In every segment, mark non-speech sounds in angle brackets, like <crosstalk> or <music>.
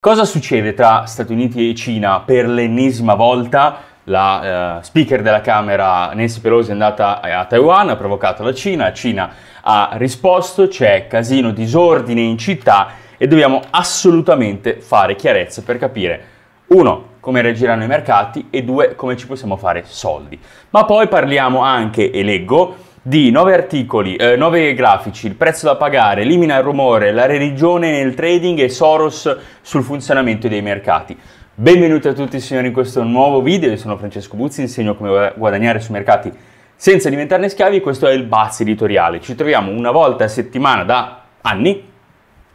Cosa succede tra Stati Uniti e Cina per l'ennesima volta? La eh, speaker della Camera Nancy Pelosi è andata eh, a Taiwan, ha provocato la Cina, la Cina ha risposto, c'è casino, disordine in città e dobbiamo assolutamente fare chiarezza per capire uno come reagiranno i mercati e due come ci possiamo fare soldi. Ma poi parliamo anche e leggo di 9 articoli, eh, 9 grafici, il prezzo da pagare, elimina il rumore, la religione nel trading e Soros sul funzionamento dei mercati. Benvenuti a tutti signori in questo nuovo video, io sono Francesco Buzzi, insegno come guadagnare sui mercati senza diventarne schiavi, questo è il Buzz editoriale. Ci troviamo una volta a settimana da anni,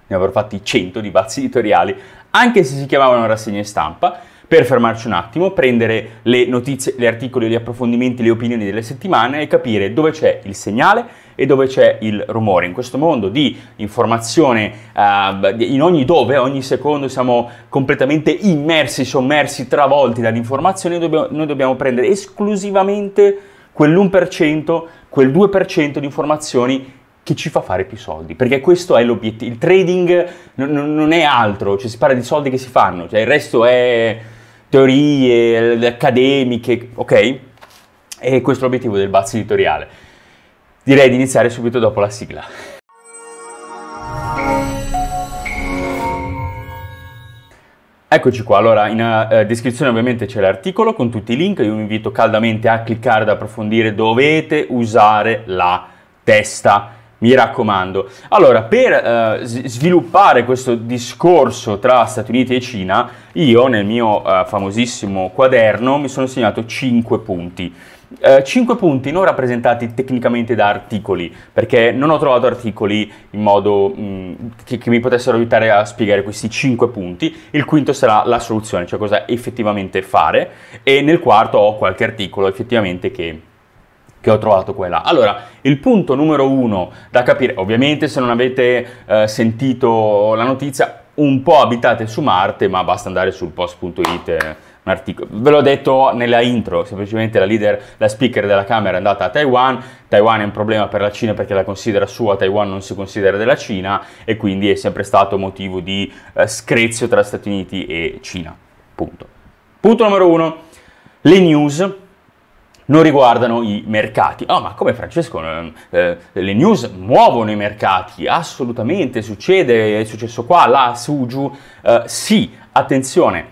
ne avrò fatti 100 di Buzz editoriali, anche se si chiamavano rassegne stampa, per fermarci un attimo, prendere le notizie, gli articoli, gli approfondimenti, le opinioni delle settimane e capire dove c'è il segnale e dove c'è il rumore. In questo mondo di informazione eh, in ogni dove, ogni secondo siamo completamente immersi, sommersi, travolti dall'informazione, noi dobbiamo prendere esclusivamente quell'1%, quel 2% di informazioni che ci fa fare più soldi, perché questo è l'obiettivo. Il trading non, non è altro, cioè si parla di soldi che si fanno, cioè il resto è teorie accademiche, ok? E questo è l'obiettivo del Buzz editoriale. Direi di iniziare subito dopo la sigla. Eccoci qua, allora in uh, descrizione ovviamente c'è l'articolo con tutti i link, io vi invito caldamente a cliccare ad approfondire, dovete usare la testa mi raccomando. Allora, per eh, sviluppare questo discorso tra Stati Uniti e Cina, io nel mio eh, famosissimo quaderno mi sono segnato 5 punti. 5 eh, punti non rappresentati tecnicamente da articoli, perché non ho trovato articoli in modo mh, che, che, mi potessero aiutare a spiegare questi 5 punti. Il quinto sarà la soluzione, cioè cosa effettivamente fare, e nel quarto ho qualche articolo effettivamente che che ho trovato quella. Allora, il punto numero uno da capire, ovviamente se non avete eh, sentito la notizia, un po' abitate su Marte, ma basta andare sul post.it. Eh, un articolo. Ve l'ho detto nella intro, semplicemente la leader, la speaker della Camera è andata a Taiwan, Taiwan è un problema per la Cina perché la considera sua, Taiwan non si considera della Cina e quindi è sempre stato motivo di eh, screzio tra Stati Uniti e Cina. Punto. Punto numero uno, le news non riguardano i mercati. Oh, ma come Francesco, eh, le news muovono i mercati? Assolutamente, succede, è successo qua, là, su, giù. Eh, sì, attenzione,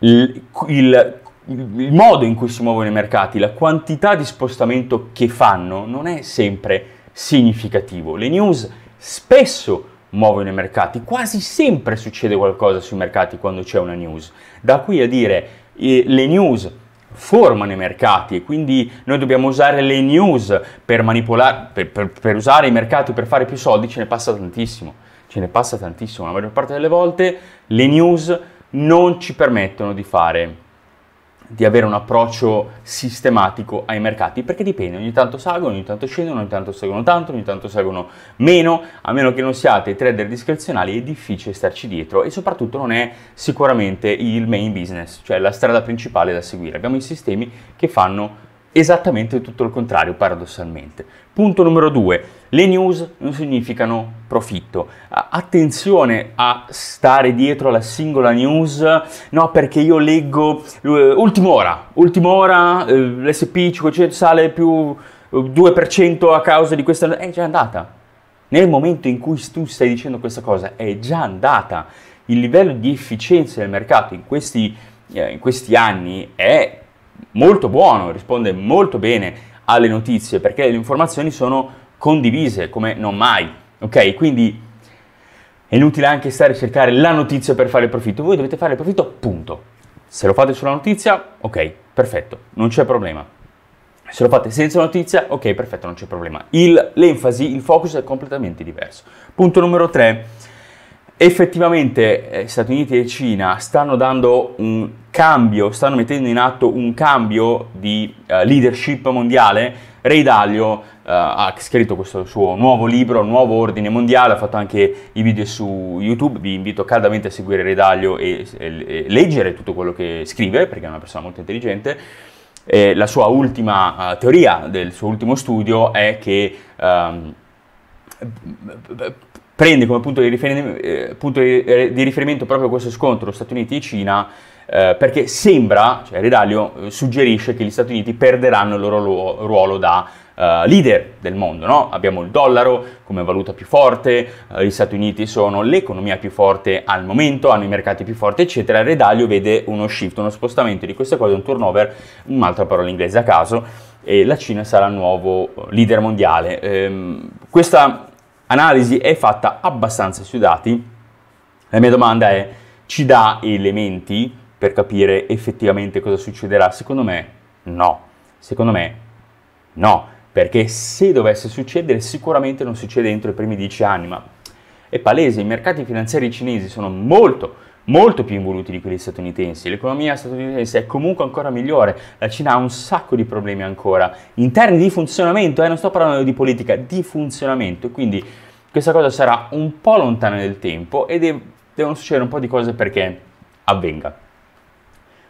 il, il, il modo in cui si muovono i mercati, la quantità di spostamento che fanno non è sempre significativo. Le news spesso muovono i mercati, quasi sempre succede qualcosa sui mercati quando c'è una news. Da qui a dire eh, le news formano i mercati e quindi noi dobbiamo usare le news per manipolare, per, per, per usare i mercati per fare più soldi, ce ne passa tantissimo, ce ne passa tantissimo, la maggior parte delle volte le news non ci permettono di fare di avere un approccio sistematico ai mercati, perché dipende, ogni tanto salgono, ogni tanto scendono, ogni tanto salgono tanto, ogni tanto salgono meno, a meno che non siate trader discrezionali è difficile starci dietro e soprattutto non è sicuramente il main business, cioè la strada principale da seguire. Abbiamo i sistemi che fanno esattamente tutto il contrario, paradossalmente. Punto numero due, le news non significano profitto. Attenzione a stare dietro alla singola news, no perché io leggo eh, ultima ora, ultima ora, eh, l'SP 500 sale più 2% eh, a causa di questa... è già andata. Nel momento in cui tu stai dicendo questa cosa, è già andata. Il livello di efficienza del mercato in questi, eh, in questi anni è molto buono, risponde molto bene alle notizie perché le informazioni sono condivise come non mai, ok? Quindi è inutile anche stare a cercare la notizia per fare il profitto, voi dovete fare il profitto punto. Se lo fate sulla notizia, ok, perfetto, non c'è problema. Se lo fate senza notizia, ok, perfetto, non c'è problema. Il, l'enfasi, il focus è completamente diverso. Punto numero 3 effettivamente eh, Stati Uniti e Cina stanno dando un cambio, stanno mettendo in atto un cambio di eh, leadership mondiale. Ray Dalio eh, ha scritto questo suo nuovo libro, Nuovo Ordine Mondiale, ha fatto anche i video su YouTube, vi invito caldamente a seguire Ray Dalio e, e, e leggere tutto quello che scrive, perché è una persona molto intelligente. Eh, la sua ultima uh, teoria del suo ultimo studio è che... Um, prende come punto di, riferimento, eh, punto di, eh, di riferimento proprio questo scontro Stati Uniti e Cina eh, perché sembra, cioè Redaglio eh, suggerisce che gli Stati Uniti perderanno il loro ruolo, ruolo da eh, leader del mondo, no? abbiamo il dollaro come valuta più forte, eh, gli Stati Uniti sono l'economia più forte al momento, hanno i mercati più forti eccetera, Redaglio vede uno shift, uno spostamento di queste cose, un turnover, un'altra parola inglese a caso, e la Cina sarà il nuovo leader mondiale. Ehm, questa analisi è fatta abbastanza sui dati. La mia domanda è, ci dà elementi per capire effettivamente cosa succederà? Secondo me no, secondo me no, perché se dovesse succedere sicuramente non succede entro i primi dieci anni, ma è palese, i mercati finanziari cinesi sono molto molto più involuti di quelli statunitensi. L'economia statunitense è comunque ancora migliore, la Cina ha un sacco di problemi ancora, interni di funzionamento, eh, non sto parlando di politica, di funzionamento, quindi questa cosa sarà un po' lontana nel tempo e dev- devono succedere un po' di cose perché avvenga.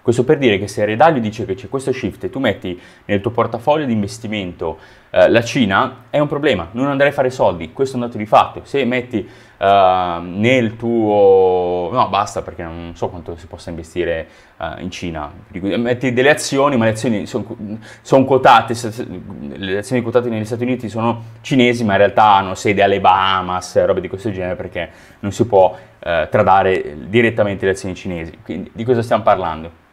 Questo per dire che se Redaglio dice che c'è questo shift e tu metti nel tuo portafoglio di investimento eh, la Cina, è un problema, non andrai a fare soldi, questo è un dato di fatto. Se metti eh, nel tuo... no, basta perché non so quanto si possa investire eh, in Cina. Metti delle azioni, ma le azioni sono son quotate, le azioni quotate negli Stati Uniti sono cinesi, ma in realtà hanno sede alle Bahamas, robe di questo genere, perché non si può eh, tradare direttamente le azioni cinesi. Quindi di cosa stiamo parlando?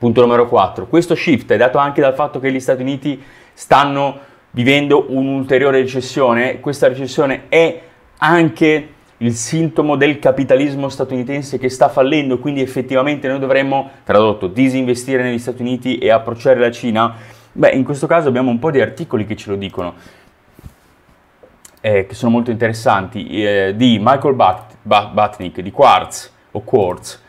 Punto numero 4. Questo shift è dato anche dal fatto che gli Stati Uniti stanno vivendo un'ulteriore recessione. Questa recessione è anche il sintomo del capitalismo statunitense che sta fallendo, quindi effettivamente noi dovremmo, tradotto, disinvestire negli Stati Uniti e approcciare la Cina? Beh, in questo caso abbiamo un po' di articoli che ce lo dicono, eh, che sono molto interessanti, eh, di Michael Bat- Bat- di Quartz, o Quartz,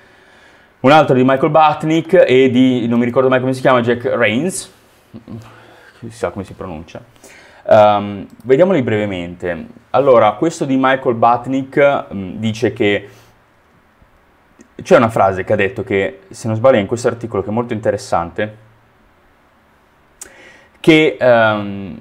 un altro di Michael Batnick e di, non mi ricordo mai come si chiama, Jack Reigns, chissà come si pronuncia. Um, vediamoli brevemente. Allora, questo di Michael Batnick mh, mm, dice che c'è una frase che ha detto che, se non sbaglio, in questo articolo che è molto interessante, che um,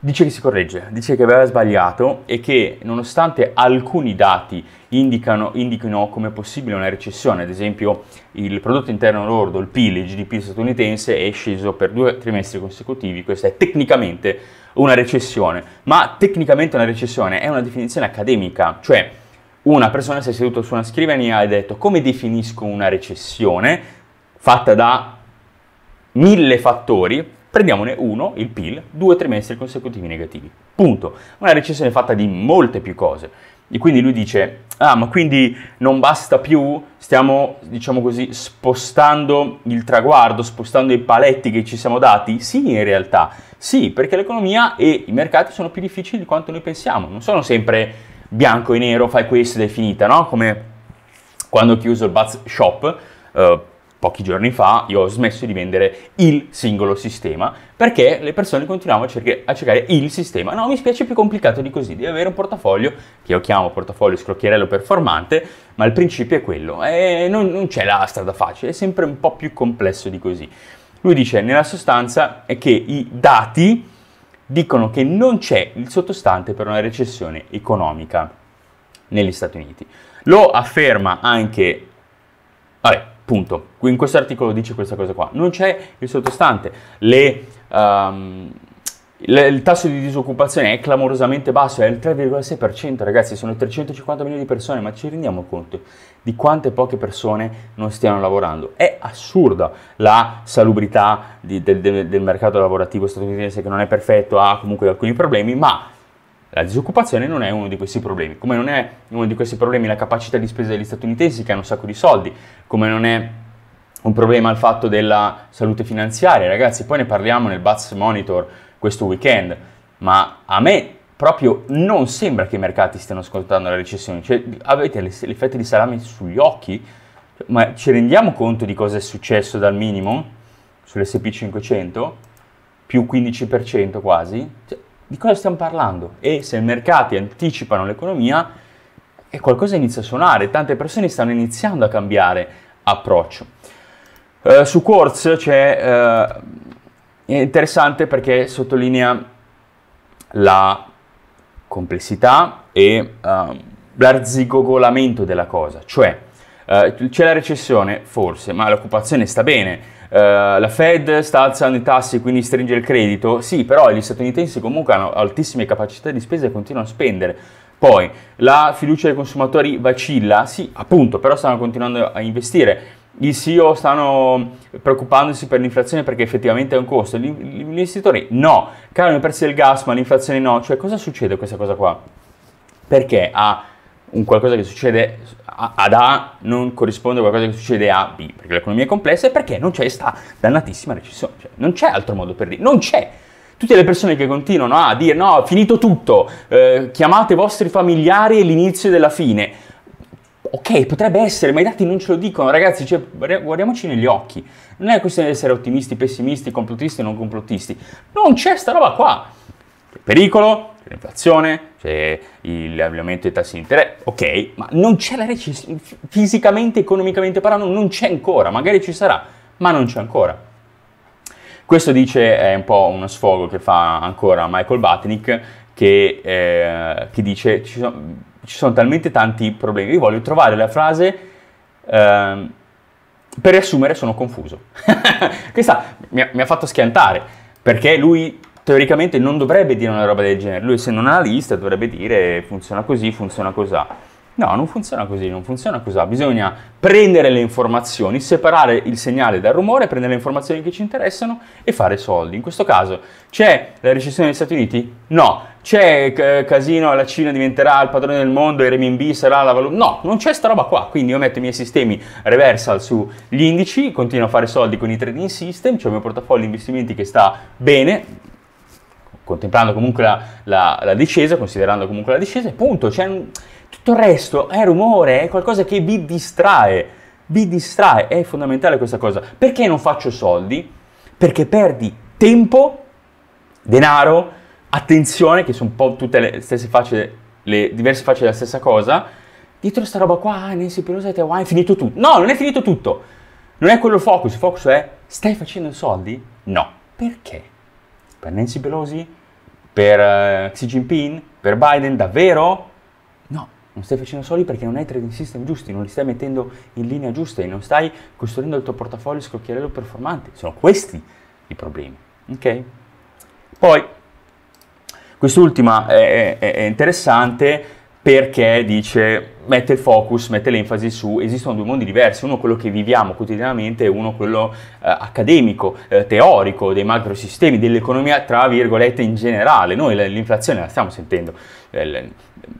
dice che si corregge, dice che aveva sbagliato e che nonostante alcuni dati indicano, indichino come possibile una recessione, ad esempio il prodotto interno lordo, il PIL, il GDP statunitense è sceso per due trimestri consecutivi, questa è tecnicamente una recessione, ma tecnicamente una recessione è una definizione accademica, cioè una persona si è seduta su una scrivania e ha detto come definisco una recessione fatta da mille fattori prendiamone uno, il PIL, due trimestri consecutivi negativi. Punto. Una recessione fatta di molte più cose. E quindi lui dice, ah ma quindi non basta più, stiamo diciamo così spostando il traguardo, spostando i paletti che ci siamo dati? Sì in realtà, sì perché l'economia e i mercati sono più difficili di quanto noi pensiamo, non sono sempre bianco e nero, fai questo ed è finita, no? Come quando ho chiuso il Buzz Shop, eh, pochi giorni fa io ho smesso di vendere il singolo sistema perché le persone continuavano a, cercare, a cercare il sistema. No, mi spiace più complicato di così, devi avere un portafoglio che io chiamo portafoglio scrocchierello performante, ma il principio è quello, e non, non c'è la strada facile, è sempre un po' più complesso di così. Lui dice, nella sostanza, è che i dati dicono che non c'è il sottostante per una recessione economica negli Stati Uniti. Lo afferma anche... Vabbè, Punto. In questo articolo dice questa cosa qua. Non c'è il sottostante. Le, um, le, il tasso di disoccupazione è clamorosamente basso, è il 3,6%, ragazzi, sono 350 milioni di persone, ma ci rendiamo conto di quante poche persone non stiano lavorando. È assurda la salubrità di, del, del, del mercato lavorativo statunitense che non è perfetto, ha comunque alcuni problemi, ma la disoccupazione non è uno di questi problemi, come non è uno di questi problemi la capacità di spesa degli statunitensi che hanno un sacco di soldi, come non è un problema il fatto della salute finanziaria, ragazzi, poi ne parliamo nel Buzz Monitor questo weekend, ma a me proprio non sembra che i mercati stiano ascoltando la recessione, cioè avete le, le di salame sugli occhi, ma ci rendiamo conto di cosa è successo dal minimo sull'SP500? Più 15% quasi? Cioè, di cosa stiamo parlando? E se i mercati anticipano l'economia, e qualcosa inizia a suonare, tante persone stanno iniziando a cambiare approccio. Eh, su Quartz c'è, eh, è interessante perché sottolinea la complessità e eh, l'arzigogolamento della cosa, cioè eh, c'è la recessione forse, ma l'occupazione sta bene, eh, la Fed sta alzando i tassi, quindi stringe il credito. Sì, però gli statunitensi comunque hanno altissime capacità di spesa e continuano a spendere. Poi la fiducia dei consumatori vacilla, sì, appunto, però stanno continuando a investire. I CEO stanno preoccupandosi per l'inflazione perché effettivamente è un costo. Gli, gli investitori no, calano i prezzi del gas, ma l'inflazione no. Cioè, cosa succede questa cosa qua? Perché ha un qualcosa che succede ad A non corrisponde a qualcosa che succede a B, perché l'economia è complessa e perché non c'è questa dannatissima recessione. Cioè, non c'è altro modo per dire, non c'è. Tutte le persone che continuano a dire no, finito tutto, eh, chiamate i vostri familiari e l'inizio della fine. Ok, potrebbe essere, ma i dati non ce lo dicono, ragazzi, cioè, guardiamoci negli occhi. Non è questione di essere ottimisti, pessimisti, complottisti o non complottisti. Non c'è sta roba qua pericolo, c'è l'inflazione, c'è l'aumento dei tassi di interesse, ok, ma non c'è la recessione, fisicamente, economicamente parlando, non c'è ancora, magari ci sarà, ma non c'è ancora. Questo dice è un po' uno sfogo che fa ancora Michael Batnick che, eh, che dice ci sono, ci sono, talmente tanti problemi, io voglio trovare la frase... Eh, per riassumere sono confuso. <laughs> Questa mi ha, mi ha fatto schiantare perché lui teoricamente non dovrebbe dire una roba del genere, lui se non ha la lista dovrebbe dire funziona così, funziona così. No, non funziona così, non funziona così. Bisogna prendere le informazioni, separare il segnale dal rumore, prendere le informazioni che ci interessano e fare soldi. In questo caso c'è la recessione degli Stati Uniti? No. C'è eh, casino, la Cina diventerà il padrone del mondo, il renminbi sarà la valuta... No, non c'è sta roba qua. Quindi io metto i miei sistemi reversal sugli indici, continuo a fare soldi con i trading system, c'è cioè il mio portafoglio di investimenti che sta bene, contemplando comunque la, la, la, discesa, considerando comunque la discesa, e punto. Cioè, tutto il resto è rumore, è qualcosa che vi distrae, vi distrae, è fondamentale questa cosa. Perché non faccio soldi? Perché perdi tempo, denaro, attenzione, che sono un po' tutte le stesse facce, le diverse facce della stessa cosa, dietro sta roba qua, ah, Nancy Pelosi te, ah, è finito tutto. No, non è finito tutto. Non è quello il focus, il focus è stai facendo soldi? No. Perché? Per Nancy Pelosi? Per uh, Xi Jinping? Per Biden? Davvero? No, non stai facendo soldi perché non hai trading system giusti, non li stai mettendo in linea giusta e non stai costruendo il tuo portafoglio scrocchiarello performante. Sono questi i problemi, ok? Poi, quest'ultima è, è, è interessante perché dice, mette il focus, mette l'enfasi su, esistono due mondi diversi, uno quello che viviamo quotidianamente e uno quello eh, accademico, eh, teorico, dei macrosistemi, dell'economia, tra virgolette, in generale. Noi l'inflazione la stiamo sentendo, eh,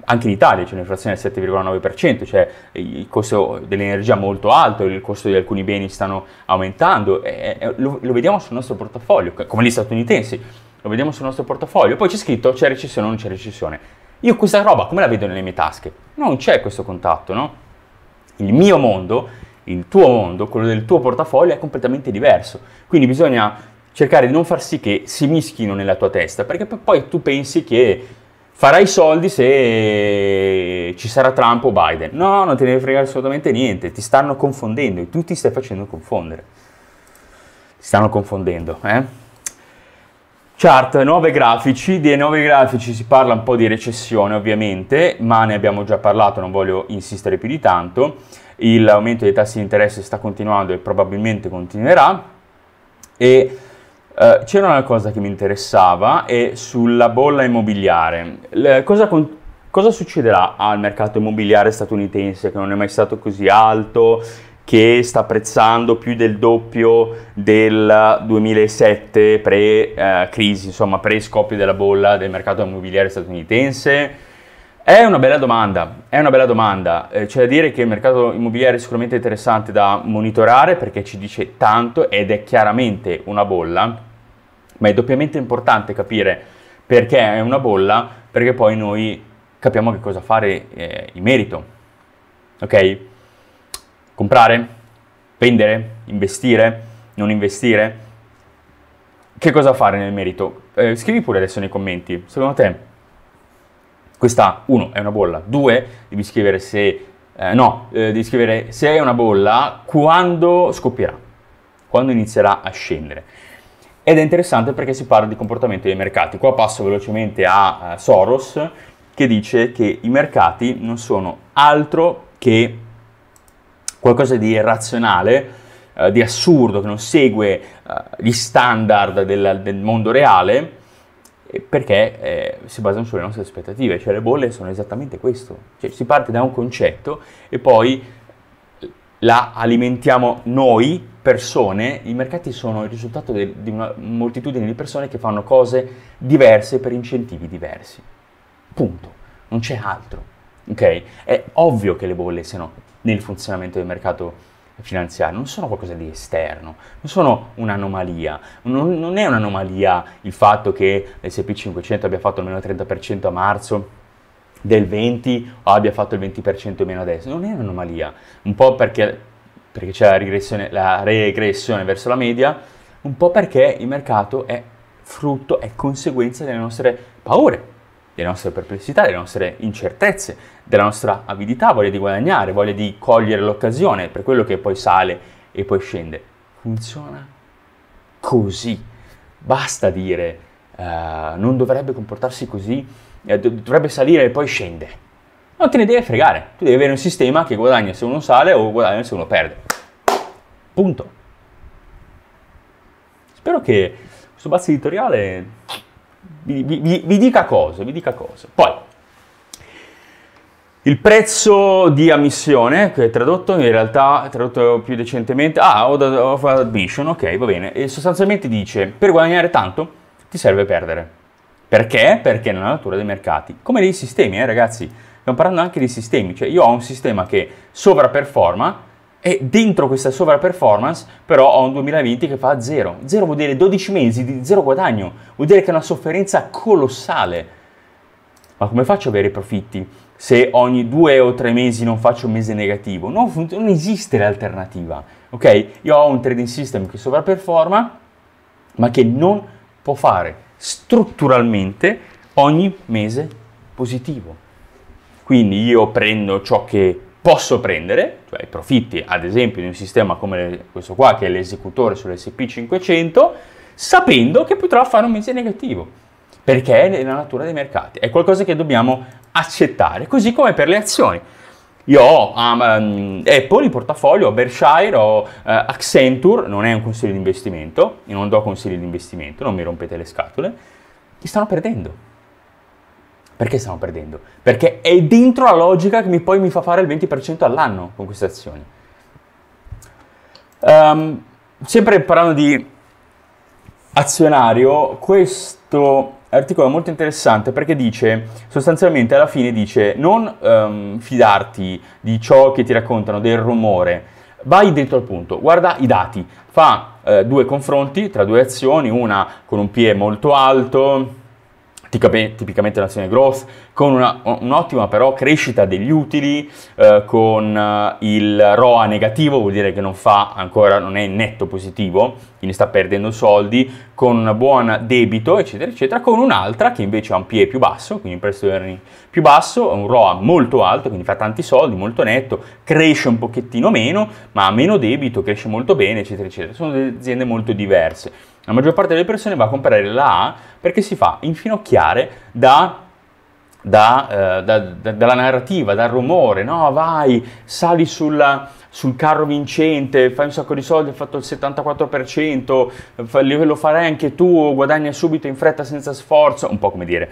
anche in Italia c'è un'inflazione del 7,9%, cioè eh, il costo dell'energia molto alto, il costo di alcuni beni stanno aumentando, eh, eh, lo, lo vediamo sul nostro portafoglio, come gli statunitensi, lo vediamo sul nostro portafoglio, poi c'è scritto c'è recessione o non c'è recessione io questa roba come la vedo nelle mie tasche? Non c'è questo contatto, no? Il mio mondo, il tuo mondo, quello del tuo portafoglio è completamente diverso. Quindi bisogna cercare di non far sì che si mischino nella tua testa, perché poi tu pensi che farai soldi se ci sarà Trump o Biden. No, non te ne frega assolutamente niente, ti stanno confondendo e tu ti stai facendo confondere. Ti stanno confondendo, eh? Chart, nuovi grafici, dei nuovi grafici si parla un po' di recessione ovviamente, ma ne abbiamo già parlato, non voglio insistere più di tanto, l'aumento dei tassi di interesse sta continuando e probabilmente continuerà e eh, c'era una cosa che mi interessava e sulla bolla immobiliare, Le, cosa, cosa succederà al mercato immobiliare statunitense che non è mai stato così alto? che sta apprezzando più del doppio del 2007 pre-crisi, eh, insomma pre-scoppio della bolla del mercato immobiliare statunitense? È una bella domanda, è una bella domanda. Eh, c'è da dire che il mercato immobiliare è sicuramente interessante da monitorare perché ci dice tanto ed è chiaramente una bolla, ma è doppiamente importante capire perché è una bolla, perché poi noi capiamo che cosa fare eh, in merito. Ok? Comprare? Vendere? Investire? Non investire? Che cosa fare nel merito? Eh, scrivi pure adesso nei commenti, secondo te questa, uno, è una bolla, due, devi scrivere se, eh, no, eh, devi scrivere se è una bolla, quando scoppierà, quando inizierà a scendere. Ed è interessante perché si parla di comportamento dei mercati. Qua passo velocemente a, a Soros che dice che i mercati non sono altro che qualcosa di irrazionale, eh, di assurdo, che non segue eh, gli standard del, del, mondo reale, eh, perché eh, si basano sulle nostre aspettative, cioè le bolle sono esattamente questo, cioè, si parte da un concetto e poi eh, la alimentiamo noi, persone, i mercati sono il risultato de, di una moltitudine di persone che fanno cose diverse per incentivi diversi. Punto. Non c'è altro. Ok? È ovvio che le bolle siano nel funzionamento del mercato finanziario, non sono qualcosa di esterno, non sono un'anomalia, non, non è un'anomalia il fatto che l'SP500 abbia fatto almeno il 30% a marzo del 20 o abbia fatto il 20% in meno adesso, non è un'anomalia, un po' perché, perché c'è la regressione, la regressione verso la media, un po' perché il mercato è frutto, è conseguenza delle nostre paure, delle nostre perplessità, delle nostre incertezze, della nostra avidità, voglia di guadagnare, voglia di cogliere l'occasione, per quello che poi sale e poi scende. Funziona così. Basta dire uh, non dovrebbe comportarsi così, eh, dovrebbe salire e poi scende. Non te ne deve fregare, tu devi avere un sistema che guadagna se uno sale o guadagna se uno perde. Punto. Spero che questo bazzo editoriale vi, vi, vi, dica cosa, vi dica cose. Poi, il prezzo di ammissione, che è tradotto in realtà, tradotto più decentemente, ah, od of admission, ok, va bene, e sostanzialmente dice, per guadagnare tanto ti serve perdere. Perché? Perché nella natura dei mercati, come dei sistemi, eh ragazzi, stiamo parlando anche di sistemi, cioè io ho un sistema che sovraperforma, e dentro questa sovraperformance però ho un 2020 che fa zero. Zero vuol dire 12 mesi di zero guadagno, vuol dire che è una sofferenza colossale. Ma come faccio a avere profitti se ogni due o tre mesi non faccio un mese negativo? Non, fun- non esiste l'alternativa, ok? Io ho un trading system che sovraperforma ma che non può fare strutturalmente ogni mese positivo. Quindi io prendo ciò che posso prendere, cioè i profitti ad esempio di un sistema come questo qua che è l'esecutore sull'SP500, sapendo che potrà fare un mese negativo perché è nella natura dei mercati, è qualcosa che dobbiamo accettare, così come per le azioni. Io ho um, ehm, Apple in portafoglio, ho Berkshire, ho uh, Accenture, non è un consiglio di investimento, io non do consigli di investimento, non mi rompete le scatole, che stanno perdendo. Perché stiamo perdendo? Perché è dentro la logica che mi poi mi fa fare il 20% all'anno con queste azioni. Um, sempre parlando di azionario, questo articolo è molto interessante perché dice, sostanzialmente alla fine dice, non um, fidarti di ciò che ti raccontano, del rumore, vai dritto al punto, guarda i dati, fa eh, due confronti tra due azioni, una con un PE molto alto, tipicamente l'azione growth, con una, un'ottima però crescita degli utili, eh, con eh, il ROA negativo, vuol dire che non fa ancora, non è netto positivo, quindi sta perdendo soldi, con un buon debito, eccetera, eccetera, con un'altra che invece ha un PIE più basso, quindi un prezzo di earning più basso, un ROA molto alto, quindi fa tanti soldi, molto netto, cresce un pochettino meno, ma ha meno debito, cresce molto bene, eccetera, eccetera. Sono aziende molto diverse. La maggior parte delle persone va a comprare la A perché si fa infinocchiare da da, eh, da, da, dalla narrativa, dal rumore, no? Vai, sali sulla, sul carro vincente, fai un sacco di soldi, hai fatto il 74%, lo farai anche tu, guadagna subito in fretta senza sforzo, un po' come dire,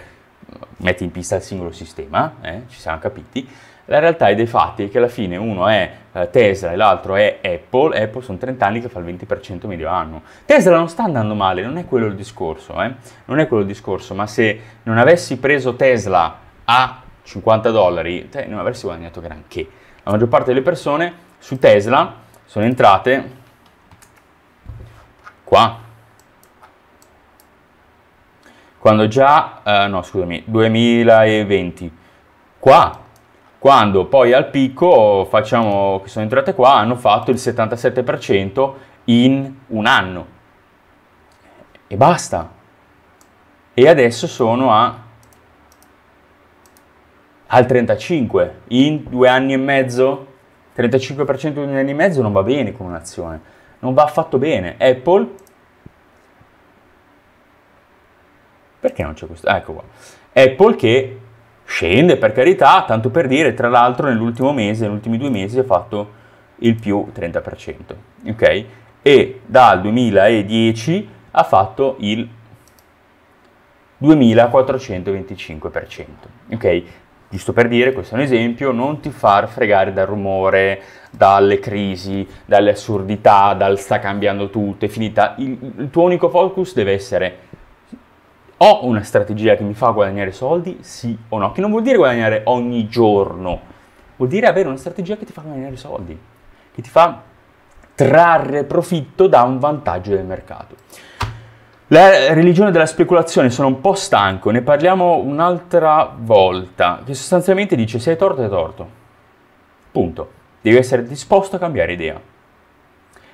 metti in pista il singolo sistema, eh? ci siamo capiti, la realtà è dei fatti è che alla fine uno è eh, Tesla e l'altro è Apple, Apple sono 30 anni che fa il 20% medio anno. Tesla non sta andando male, non è quello il discorso, eh? non è quello il discorso, ma se non avessi preso Tesla a 50 dollari, te non avresti guadagnato granché. La maggior parte delle persone su Tesla sono entrate qua. Quando già, uh, no scusami, 2020, qua quando poi al picco facciamo, che sono entrate qua, hanno fatto il 77% in un anno. E basta. E adesso sono a al 35 in due anni e mezzo 35% in due anni e mezzo non va bene con un'azione non va affatto bene Apple perché non c'è questo? ecco qua Apple che Scende per carità, tanto per dire, tra l'altro nell'ultimo mese, negli ultimi due mesi ha fatto il più 30%, ok? E dal 2010 ha fatto il 2425%, ok? Giusto per dire, questo è un esempio, non ti far fregare dal rumore, dalle crisi, dalle assurdità, dal sta cambiando tutto, è finita. Il, il tuo unico focus deve essere ho una strategia che mi fa guadagnare soldi, sì o no? Che non vuol dire guadagnare ogni giorno, vuol dire avere una strategia che ti fa guadagnare soldi, che ti fa trarre profitto da un vantaggio del mercato. La religione della speculazione, sono un po' stanco, ne parliamo un'altra volta, che sostanzialmente dice se hai torto hai torto. Punto. Devi essere disposto a cambiare idea.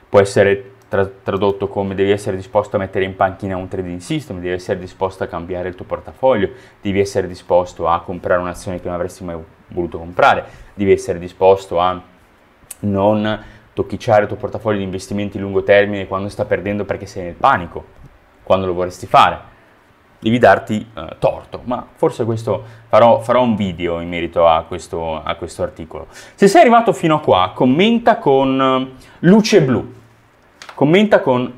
Può essere tra- tradotto come devi essere disposto a mettere in panchina un trading system, devi essere disposto a cambiare il tuo portafoglio, devi essere disposto a comprare un'azione che non avresti mai voluto comprare, devi essere disposto a non tocchicciare il tuo portafoglio di investimenti a lungo termine quando sta perdendo perché sei nel panico, quando lo vorresti fare. Devi darti eh, torto, ma forse questo farò, farò, un video in merito a questo, a questo articolo. Se sei arrivato fino a qua, commenta con eh, luce blu Commenta con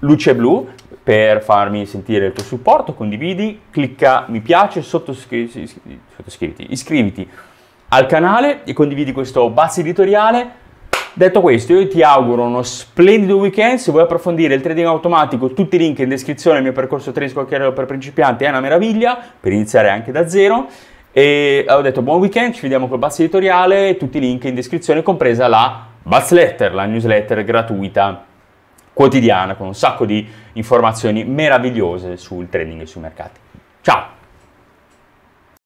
luce blu per farmi sentire il tuo supporto, condividi, clicca mi piace, sottoscriviti, sottoscriviti iscriviti al canale e condividi questo bazzo editoriale. Detto questo, io ti auguro uno splendido weekend. Se vuoi approfondire il trading automatico, tutti i link in descrizione. Il mio percorso trading scocchiere per principianti è una meraviglia per iniziare anche da zero. E ho detto buon weekend, ci vediamo col basso editoriale. Tutti i link in descrizione, compresa la Buzz Letter, la newsletter gratuita quotidiana con un sacco di informazioni meravigliose sul trading e sui mercati. Ciao!